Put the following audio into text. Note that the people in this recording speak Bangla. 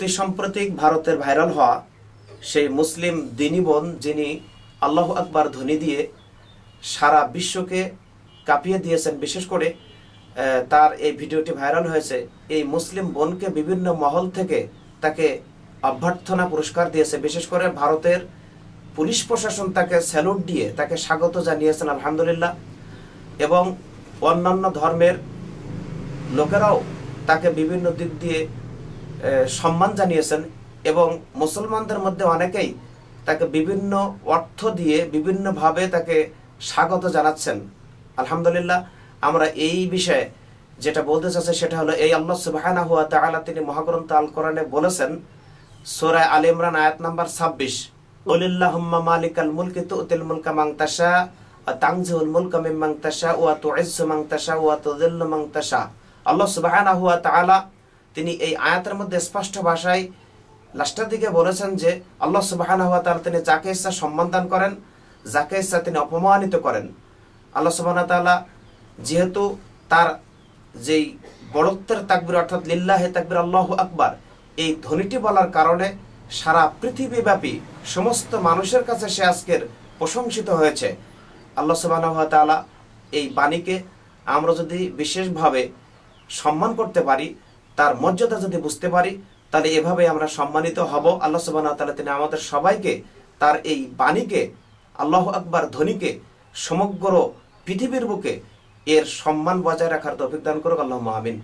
অতি সাম্প্রতিক ভারতের ভাইরাল হওয়া সেই মুসলিম দিনী বোন যিনি আল্লাহ আকবার ধ্বনি দিয়ে সারা বিশ্বকে কাঁপিয়ে দিয়েছেন বিশেষ করে তার এই ভিডিওটি ভাইরাল হয়েছে এই মুসলিম বোনকে বিভিন্ন মহল থেকে তাকে অভ্যর্থনা পুরস্কার দিয়েছে বিশেষ করে ভারতের পুলিশ প্রশাসন তাকে স্যালুট দিয়ে তাকে স্বাগত জানিয়েছেন আলহামদুলিল্লাহ এবং অন্যান্য ধর্মের লোকেরাও তাকে বিভিন্ন দিক দিয়ে সম্মান জানিয়েছেন এবং মুসলমানদের মধ্যে অনেকেই তাকে বিভিন্ন অর্থ দিয়ে বিভিন্নভাবে তাকে স্বাগত জানাচ্ছেন আলহামদুলিল্লাহ আমরা এই বিষয়ে যেটা বলতে চাচ্ছি সেটা হলো এই আল্লাহ সুবাহানা হুয়া তাআলা তিনি মহাগ্রন্থ আল কোরআনে বলেছেন সূরা আল ইমরান আয়াত নাম্বার 26 কুলিল্লাহুম্মা মালিকাল মুলকি তুতিল মুলকা মান তাশা ওয়া তানজিউল মুলকা মিম্মান তাশা ওয়া তুইজ্জু মান তাশা ওয়া তুযিল্লু মান তাশা আল্লাহ সুবহানাহু ওয়া তাআলা তিনি এই আয়াতের মধ্যে স্পষ্ট ভাষায় লাস্টের দিকে বলেছেন যে আল্লাহ সুবাহ তিনি যাকে ইচ্ছা সম্মান দান করেন যাকে ইচ্ছা তিনি অপমানিত করেন আল্লাহ সুবাহ তাল্লাহ যেহেতু তার যেই বড়ত্বের তাকবির অর্থাৎ লিল্লাহে তাকবির আল্লাহ আকবার এই ধ্বনিটি বলার কারণে সারা পৃথিবীব্যাপী সমস্ত মানুষের কাছে সে আজকের প্রশংসিত হয়েছে আল্লাহ সুবাহ এই বাণীকে আমরা যদি বিশেষভাবে সম্মান করতে পারি তার মর্যাদা যদি বুঝতে পারি তাহলে এভাবে আমরা সম্মানিত হব আল্লাহ সুবাহ তালা তিনি আমাদের সবাইকে তার এই বাণীকে আল্লাহ আকবার ধ্বনিকে সমগ্র পৃথিবীর বুকে এর সম্মান বজায় রাখার তফিক দান করুক আল্লাহ মহামিন